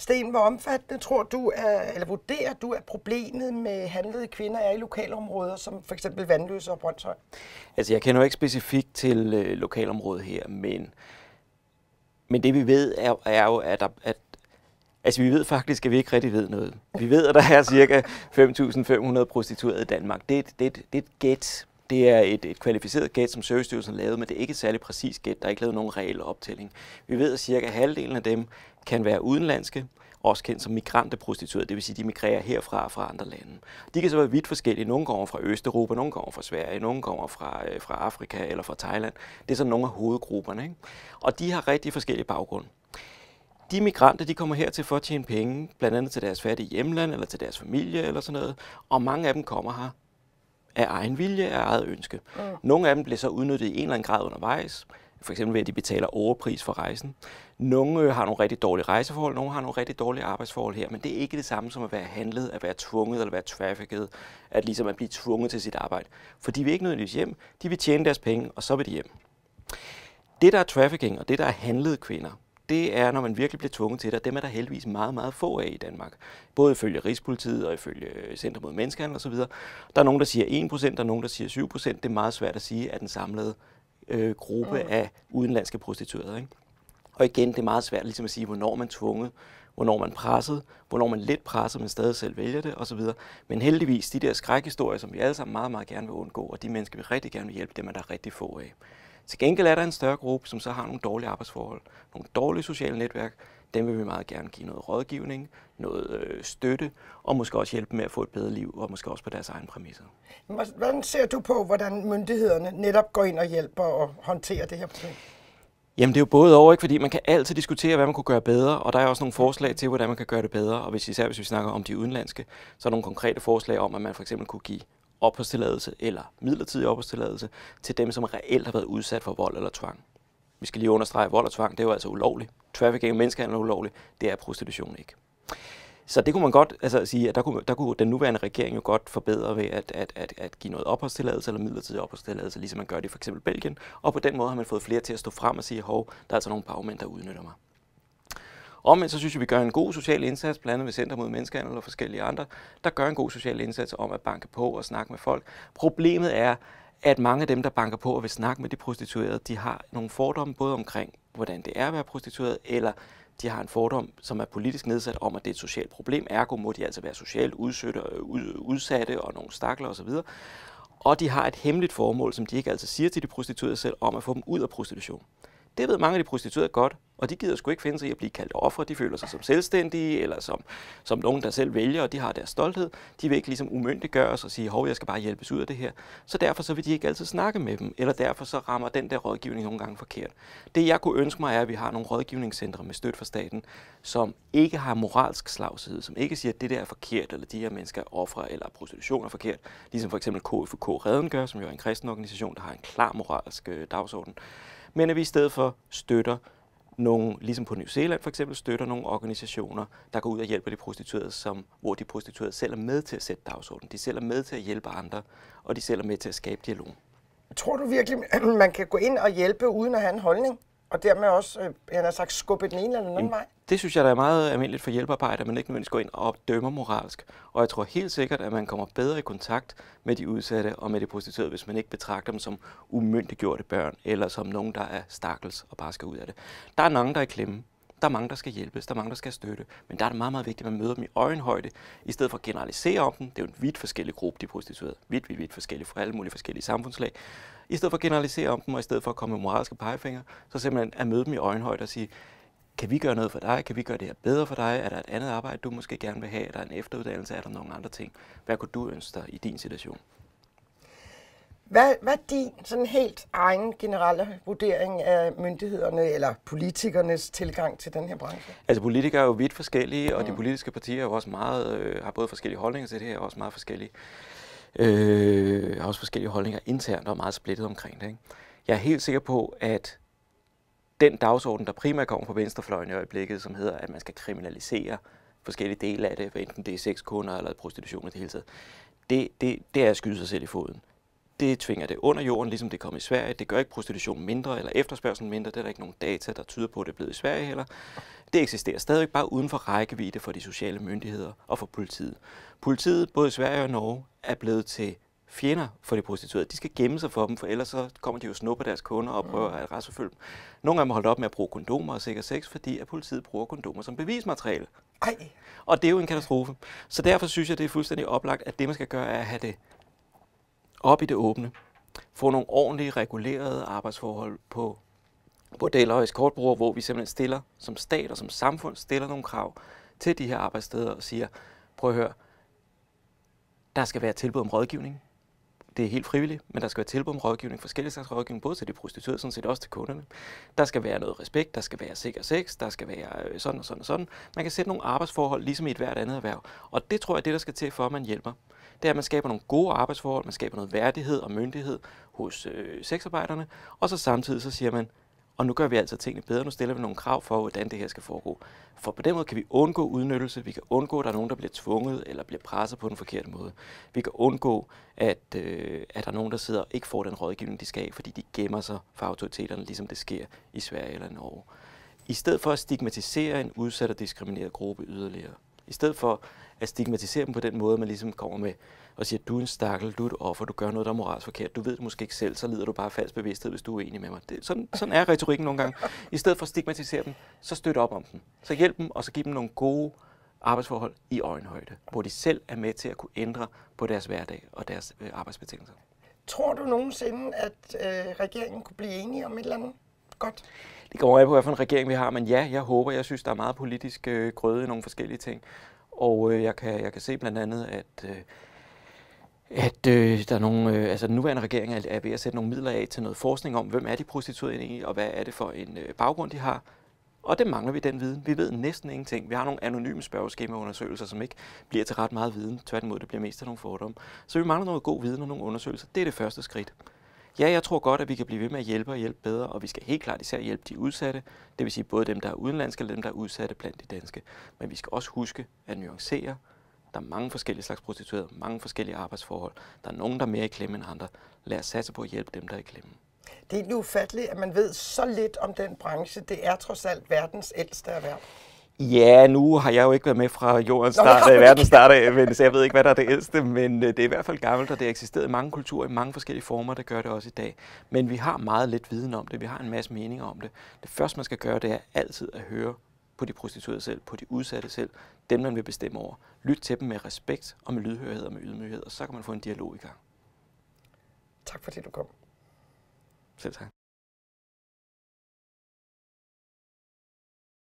Sten, hvor omfattende tror du, er, eller vurderer du, at problemet med handlede kvinder er i lokalområder, som for eksempel Vandløse og Brøndshøj? Altså, jeg kender jo ikke specifikt til øh, lokalområdet her, men, men det vi ved er, er jo, at, der, at Altså, vi ved faktisk, at vi ikke rigtig ved noget. Vi ved, at der er cirka 5.500 prostituerede i Danmark. Det, det, det er et gæt, det er et, et kvalificeret gæt, som Servicestyrelsen lavede, men det er ikke et særlig præcist gæt. Der er ikke lavet nogen reelle optælling. Vi ved, at cirka halvdelen af dem kan være udenlandske, også kendt som migranteprostituerede, det vil sige, de migrerer herfra og fra andre lande. De kan så være vidt forskellige. Nogle kommer fra Østeuropa, nogle kommer fra Sverige, nogle kommer fra, øh, fra Afrika eller fra Thailand. Det er sådan nogle af hovedgrupperne. Ikke? Og de har rigtig forskellige baggrunde. De migranter, de kommer hertil for at tjene penge, blandt andet til deres fattige hjemland eller til deres familie eller sådan noget, og mange af dem kommer her af egen vilje, af eget ønske. Mm. Nogle af dem bliver så udnyttet i en eller anden grad undervejs, for eksempel ved, at de betaler overpris for rejsen. Nogle øh, har nogle rigtig dårlige rejseforhold, nogle har nogle rigtig dårlige arbejdsforhold her, men det er ikke det samme som at være handlet, at være tvunget eller være trafficket, at ligesom at blive tvunget til sit arbejde. For de vil ikke nødvendigvis hjem, de vil tjene deres penge, og så vil de hjem. Det, der er trafficking og det, der er handlet kvinder, det er, når man virkelig bliver tvunget til det, og dem er der heldigvis meget, meget få af i Danmark. Både ifølge Rigspolitiet og ifølge øh, Center mod Menneskehandel osv. Der er nogen, der siger 1%, der er nogen, der siger 7%. Det er meget svært at sige, at den samlede øh, gruppe mm. af udenlandske prostituerede. Ikke? Og igen, det er meget svært ligesom at sige, hvornår man er tvunget, hvornår man er presset, hvornår man lidt presset, men stadig selv vælger det osv. Men heldigvis, de der skrækhistorier, som vi alle sammen meget, meget gerne vil undgå, og de mennesker, vi rigtig gerne vil hjælpe, dem er der rigtig få af. Til gengæld er der en større gruppe, som så har nogle dårlige arbejdsforhold, nogle dårlige sociale netværk. Dem vil vi meget gerne give noget rådgivning, noget øh, støtte, og måske også hjælpe med at få et bedre liv, og måske også på deres egen præmisser. Hvordan ser du på, hvordan myndighederne netop går ind og hjælper og håndterer det her problem? Jamen det er jo både over, ikke? fordi man kan altid diskutere, hvad man kunne gøre bedre, og der er også nogle forslag til, hvordan man kan gøre det bedre, og hvis, især hvis vi snakker om de udenlandske, så er der nogle konkrete forslag om, at man for eksempel kunne give opholdstilladelse eller midlertidig opholdstilladelse til dem, som reelt har været udsat for vold eller tvang. Vi skal lige understrege, at vold og tvang, det er jo altså ulovligt. Trafficking og menneskehandel er ulovligt. Det er prostitution ikke. Så det kunne man godt altså, sige, at der kunne, der kunne den nuværende regering jo godt forbedre ved at, at, at, at give noget opholdstilladelse eller midlertidig opholdstilladelse, ligesom man gør det i for eksempel Belgien. Og på den måde har man fået flere til at stå frem og sige, hov, der er altså nogle bagmænd, der udnytter mig. Omvendt så synes jeg, vi gør en god social indsats, blandt andet ved Center mod Menneskehandel og forskellige andre, der gør en god social indsats om at banke på og snakke med folk. Problemet er, at mange af dem, der banker på og vil snakke med de prostituerede, de har nogle fordomme både omkring, hvordan det er at være prostitueret, eller de har en fordom, som er politisk nedsat om, at det er et socialt problem. Ergo må de altså være socialt udsøtte, udsatte og nogle stakler osv. Og de har et hemmeligt formål, som de ikke altid siger til de prostituerede selv, om at få dem ud af prostitution. Det ved mange af de prostituerede godt, og de gider sgu ikke finde sig i at blive kaldt offer. De føler sig som selvstændige, eller som, som nogen, der selv vælger, og de har deres stolthed. De vil ikke ligesom umyndiggøres og sige, hov, jeg skal bare hjælpes ud af det her. Så derfor så vil de ikke altid snakke med dem, eller derfor så rammer den der rådgivning nogle gange forkert. Det jeg kunne ønske mig er, at vi har nogle rådgivningscentre med støtte fra staten, som ikke har moralsk slagside, som ikke siger, at det der er forkert, eller de her mennesker er ofre eller prostitution er forkert. Ligesom for eksempel KFK Reden gør, som jo er en kristen organisation, der har en klar moralsk øh, dagsorden. Men at vi i stedet for støtter nogle, ligesom på New Zealand for eksempel, støtter nogle organisationer, der går ud og hjælper de prostituerede, som, hvor de prostituerede selv er med til at sætte dagsordenen. De selv er med til at hjælpe andre, og de selv er med til at skabe dialog. Tror du virkelig, at man kan gå ind og hjælpe uden at have en holdning? og dermed også, øh, han har sagt, skubbe den ene eller den anden vej? Det synes jeg, der er meget almindeligt for hjælpearbejde, at man ikke nødvendigvis går ind og dømmer moralsk. Og jeg tror helt sikkert, at man kommer bedre i kontakt med de udsatte og med de prostituerede, hvis man ikke betragter dem som umyndiggjorte børn, eller som nogen, der er stakkels og bare skal ud af det. Der er nogen, der er i klemme. Der er mange, der skal hjælpes, der er mange, der skal støtte, men der er det meget, meget vigtigt, at man møder dem i øjenhøjde, i stedet for at generalisere om dem. Det er jo en vidt forskellig gruppe, de prostituerede. Vidt, vidt, vidt forskellige fra alle mulige forskellige samfundslag. I stedet for at generalisere om dem, og i stedet for at komme med moralske pegefinger, så simpelthen at møde dem i øjenhøjde og sige, kan vi gøre noget for dig? Kan vi gøre det her bedre for dig? Er der et andet arbejde, du måske gerne vil have? Er der en efteruddannelse? Er der nogle andre ting? Hvad kunne du ønske dig i din situation? Hvad, hvad er din sådan helt egen generelle vurdering af myndighederne eller politikernes tilgang til den her branche? Altså politikere er jo vidt forskellige, og mm. de politiske partier er jo også meget, øh, har både forskellige holdninger til det her, og også meget forskellige, øh, har også forskellige holdninger internt og meget splittet omkring det. Ikke? Jeg er helt sikker på, at den dagsorden, der primært kommer fra venstrefløjen i øjeblikket, som hedder, at man skal kriminalisere forskellige dele af det, enten det er sexkunder eller prostitution i det hele taget, det, det, det er at skyde sig selv i foden det tvinger det under jorden, ligesom det kom i Sverige. Det gør ikke prostitution mindre eller efterspørgselen mindre. Det er der ikke nogen data, der tyder på, at det er blevet i Sverige heller. Det eksisterer stadigvæk bare uden for rækkevidde for de sociale myndigheder og for politiet. Politiet, både i Sverige og Norge, er blevet til fjender for de prostituerede. De skal gemme sig for dem, for ellers så kommer de jo snupper deres kunder og prøver mm. at retsforfølge dem. Nogle af dem holdt op med at bruge kondomer og sikker sex, fordi at politiet bruger kondomer som bevismateriale. Ej. Og det er jo en katastrofe. Så derfor synes jeg, det er fuldstændig oplagt, at det man skal gøre, er at have det op i det åbne, få nogle ordentlige regulerede arbejdsforhold på bordeller og eskortbrugere, hvor vi simpelthen stiller som stat og som samfund stiller nogle krav til de her arbejdssteder og siger, prøv at høre, der skal være tilbud om rådgivning. Det er helt frivilligt, men der skal være tilbud om rådgivning, forskellige slags rådgivning, både til de prostituerede, sådan set også til kunderne. Der skal være noget respekt, der skal være sikker sex, der skal være øh, sådan og sådan og sådan. Man kan sætte nogle arbejdsforhold, ligesom i et hvert andet erhverv. Og det tror jeg er det, der skal til, for at man hjælper det er, at man skaber nogle gode arbejdsforhold, man skaber noget værdighed og myndighed hos øh, sexarbejderne, og så samtidig så siger man, og nu gør vi altså tingene bedre, nu stiller vi nogle krav for, hvordan det her skal foregå. For på den måde kan vi undgå udnyttelse, vi kan undgå, at der er nogen, der bliver tvunget eller bliver presset på den forkerte måde. Vi kan undgå, at, øh, at der er nogen, der sidder og ikke får den rådgivning, de skal have, fordi de gemmer sig fra autoriteterne, ligesom det sker i Sverige eller Norge. I stedet for at stigmatisere en udsat og diskrimineret gruppe yderligere. I stedet for at stigmatisere dem på den måde, man ligesom kommer med og siger, du er en stakkel, du er et offer, du gør noget, der er moralsk forkert, du ved det måske ikke selv, så lider du bare falsk bevidsthed, hvis du er enig med mig. Det, sådan, sådan er retorikken nogle gange. I stedet for at stigmatisere dem, så støt op om dem. Så hjælp dem, og så giv dem nogle gode arbejdsforhold i øjenhøjde, hvor de selv er med til at kunne ændre på deres hverdag og deres øh, arbejdsbetingelser. Tror du nogensinde, at øh, regeringen kunne blive enige om et eller andet? Godt. Det går af på, hvilken regering vi har, men ja, jeg håber, jeg synes, der er meget politisk øh, grøde i nogle forskellige ting. Og øh, jeg, kan, jeg kan se blandt andet, at, øh, at øh, der er nogle, øh, altså den nuværende regering er, er ved at sætte nogle midler af til noget forskning om, hvem er de prostituerede egentlig, og hvad er det for en øh, baggrund, de har. Og det mangler vi den viden. Vi ved næsten ingenting. Vi har nogle anonyme spørgeskemaundersøgelser, som ikke bliver til ret meget viden. Tværtimod, det bliver mest af nogle fordomme. Så vi mangler noget god viden og nogle undersøgelser. Det er det første skridt. Ja, jeg tror godt, at vi kan blive ved med at hjælpe og hjælpe bedre, og vi skal helt klart især hjælpe de udsatte, det vil sige både dem, der er udenlandske og dem, der er udsatte blandt de danske. Men vi skal også huske at nuancere. Der er mange forskellige slags prostituerede, mange forskellige arbejdsforhold. Der er nogen, der er mere i klemme end andre. Lad os satse på at hjælpe dem, der er i klemme. Det er egentlig ufatteligt, at man ved så lidt om den branche. Det er trods alt verdens ældste erhverv. Ja, nu har jeg jo ikke været med fra jordens start, Nå, verdens start, men, så jeg ved ikke, hvad der er det ældste, men øh, det er i hvert fald gammelt, og det har eksisteret i mange kulturer, i mange forskellige former, der gør det også i dag. Men vi har meget lidt viden om det, vi har en masse meninger om det. Det første, man skal gøre, det er altid at høre på de prostituerede selv, på de udsatte selv, dem man vil bestemme over. Lyt til dem med respekt og med lydhørighed og med ydmyghed, og så kan man få en dialog i gang. Tak fordi du kom. Selv tak.